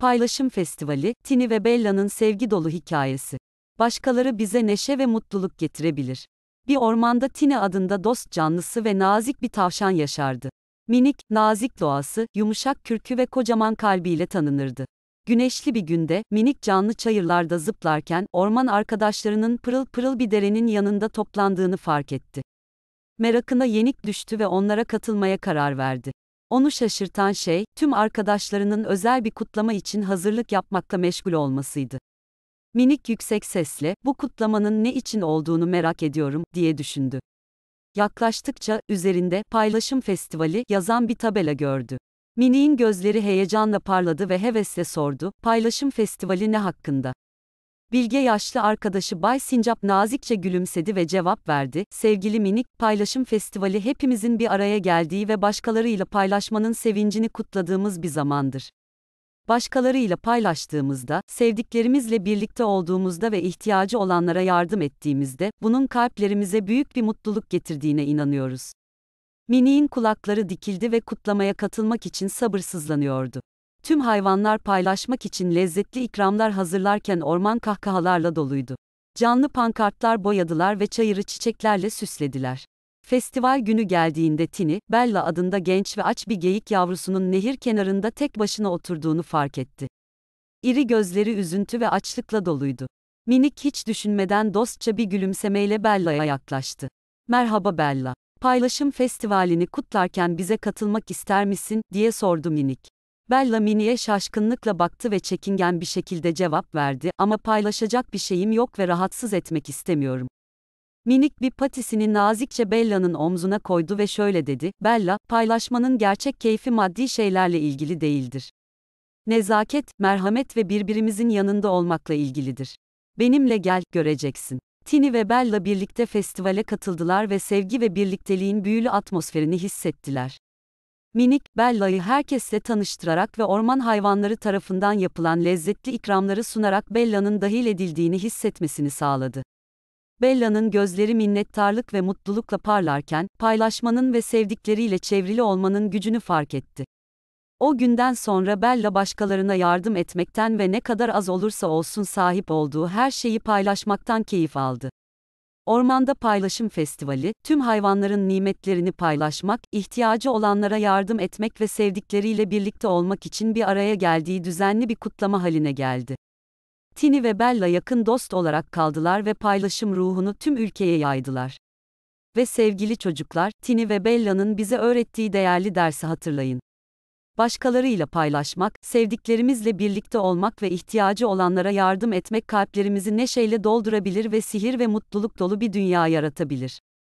Paylaşım Festivali, Tini ve Bella'nın sevgi dolu hikayesi. Başkaları bize neşe ve mutluluk getirebilir. Bir ormanda Tini adında dost canlısı ve nazik bir tavşan yaşardı. Minik, nazik doğası, yumuşak kürkü ve kocaman kalbiyle tanınırdı. Güneşli bir günde, minik canlı çayırlarda zıplarken, orman arkadaşlarının pırıl pırıl bir derenin yanında toplandığını fark etti. Merakına yenik düştü ve onlara katılmaya karar verdi. Onu şaşırtan şey, tüm arkadaşlarının özel bir kutlama için hazırlık yapmakla meşgul olmasıydı. Minik yüksek sesle, bu kutlamanın ne için olduğunu merak ediyorum, diye düşündü. Yaklaştıkça, üzerinde, paylaşım festivali, yazan bir tabela gördü. Minik'in gözleri heyecanla parladı ve hevesle sordu, paylaşım festivali ne hakkında? Bilge yaşlı arkadaşı Bay Sincap nazikçe gülümsedi ve cevap verdi. Sevgili minik, paylaşım festivali hepimizin bir araya geldiği ve başkalarıyla paylaşmanın sevincini kutladığımız bir zamandır. Başkalarıyla paylaştığımızda, sevdiklerimizle birlikte olduğumuzda ve ihtiyacı olanlara yardım ettiğimizde, bunun kalplerimize büyük bir mutluluk getirdiğine inanıyoruz. Mini'nin kulakları dikildi ve kutlamaya katılmak için sabırsızlanıyordu. Tüm hayvanlar paylaşmak için lezzetli ikramlar hazırlarken orman kahkahalarla doluydu. Canlı pankartlar boyadılar ve çayırı çiçeklerle süslediler. Festival günü geldiğinde Tini, Bella adında genç ve aç bir geyik yavrusunun nehir kenarında tek başına oturduğunu fark etti. İri gözleri üzüntü ve açlıkla doluydu. Minik hiç düşünmeden dostça bir gülümsemeyle Bella'ya yaklaştı. "Merhaba Bella. Paylaşım festivalini kutlarken bize katılmak ister misin?" diye sordu Minik. Bella Miniye şaşkınlıkla baktı ve çekingen bir şekilde cevap verdi ama paylaşacak bir şeyim yok ve rahatsız etmek istemiyorum. Minik bir patisini nazikçe Bella'nın omzuna koydu ve şöyle dedi, Bella, paylaşmanın gerçek keyfi maddi şeylerle ilgili değildir. Nezaket, merhamet ve birbirimizin yanında olmakla ilgilidir. Benimle gel, göreceksin. Tini ve Bella birlikte festivale katıldılar ve sevgi ve birlikteliğin büyülü atmosferini hissettiler. Minik, Bella'yı herkesle tanıştırarak ve orman hayvanları tarafından yapılan lezzetli ikramları sunarak Bella'nın dahil edildiğini hissetmesini sağladı. Bella'nın gözleri minnettarlık ve mutlulukla parlarken, paylaşmanın ve sevdikleriyle çevrili olmanın gücünü fark etti. O günden sonra Bella başkalarına yardım etmekten ve ne kadar az olursa olsun sahip olduğu her şeyi paylaşmaktan keyif aldı. Ormanda Paylaşım Festivali, tüm hayvanların nimetlerini paylaşmak, ihtiyacı olanlara yardım etmek ve sevdikleriyle birlikte olmak için bir araya geldiği düzenli bir kutlama haline geldi. Tini ve Bella yakın dost olarak kaldılar ve paylaşım ruhunu tüm ülkeye yaydılar. Ve sevgili çocuklar, Tini ve Bella'nın bize öğrettiği değerli dersi hatırlayın başkalarıyla paylaşmak, sevdiklerimizle birlikte olmak ve ihtiyacı olanlara yardım etmek kalplerimizi neşeyle doldurabilir ve sihir ve mutluluk dolu bir dünya yaratabilir.